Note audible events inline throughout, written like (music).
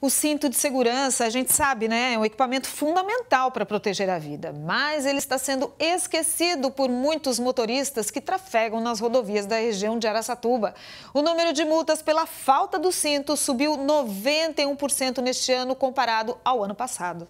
O cinto de segurança, a gente sabe, né, é um equipamento fundamental para proteger a vida, mas ele está sendo esquecido por muitos motoristas que trafegam nas rodovias da região de Araçatuba. O número de multas pela falta do cinto subiu 91% neste ano comparado ao ano passado.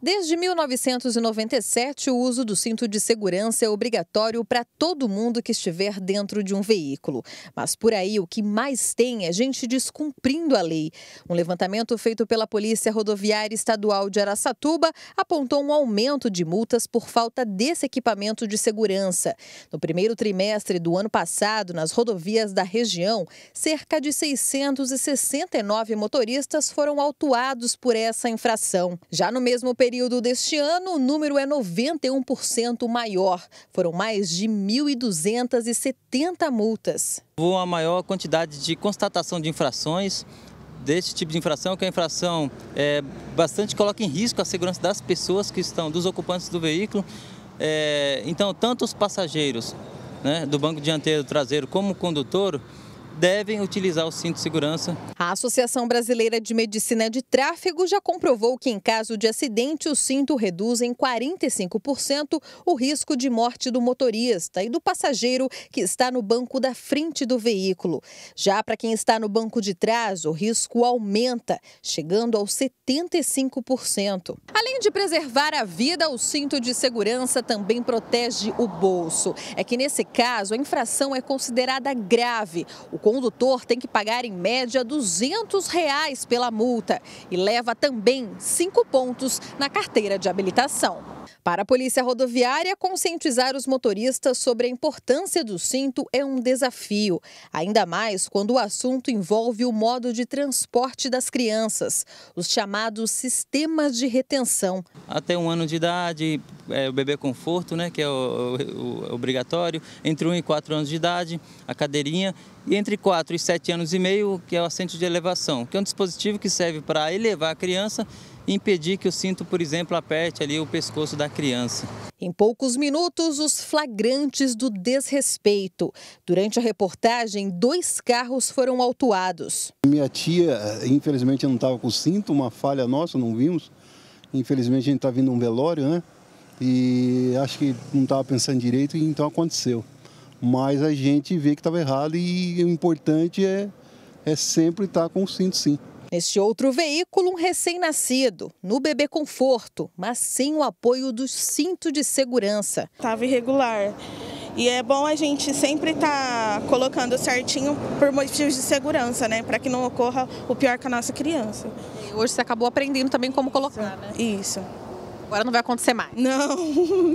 Desde 1997, o uso do cinto de segurança é obrigatório para todo mundo que estiver dentro de um veículo. Mas por aí o que mais tem é gente descumprindo a lei. Um levantamento feito pela Polícia Rodoviária Estadual de Araçatuba apontou um aumento de multas por falta desse equipamento de segurança. No primeiro trimestre do ano passado, nas rodovias da região, cerca de 669 motoristas foram autuados por essa infração. Já no mês mesmo período deste ano, o número é 91% maior. Foram mais de 1.270 multas. Houve a maior quantidade de constatação de infrações deste tipo de infração, que é a infração é, bastante coloca em risco a segurança das pessoas que estão, dos ocupantes do veículo. É, então, tanto os passageiros né, do banco dianteiro traseiro como o condutor devem utilizar o cinto de segurança. A Associação Brasileira de Medicina de Tráfego já comprovou que em caso de acidente o cinto reduz em 45% o risco de morte do motorista e do passageiro que está no banco da frente do veículo. Já para quem está no banco de trás, o risco aumenta, chegando aos 75%. Além de preservar a vida, o cinto de segurança também protege o bolso. É que nesse caso a infração é considerada grave. O condutor tem que pagar em média R$ 200 reais pela multa e leva também cinco pontos na carteira de habilitação. Para a Polícia Rodoviária, conscientizar os motoristas sobre a importância do cinto é um desafio, ainda mais quando o assunto envolve o modo de transporte das crianças, os chamados sistemas de retenção. Até um ano de idade, é, o bebê conforto, né, que é o, o, o obrigatório, entre 1 um e 4 anos de idade, a cadeirinha, e entre 4 e 7 anos e meio, que é o assento de elevação, que é um dispositivo que serve para elevar a criança e impedir que o cinto, por exemplo, aperte ali o pescoço da criança. Em poucos minutos, os flagrantes do desrespeito. Durante a reportagem, dois carros foram autuados. Minha tia, infelizmente, não estava com o cinto, uma falha nossa, não vimos. Infelizmente, a gente está vindo um velório, né? e acho que não estava pensando direito e então aconteceu. Mas a gente vê que estava errado e o importante é, é sempre estar tá com o cinto sim. Neste outro veículo, um recém-nascido, no bebê conforto, mas sem o apoio do cinto de segurança. Estava irregular. E é bom a gente sempre estar tá colocando certinho por motivos de segurança, né? Para que não ocorra o pior com a nossa criança. E hoje você acabou aprendendo também como colocar, né? Isso. Agora não vai acontecer mais. Não. (laughs)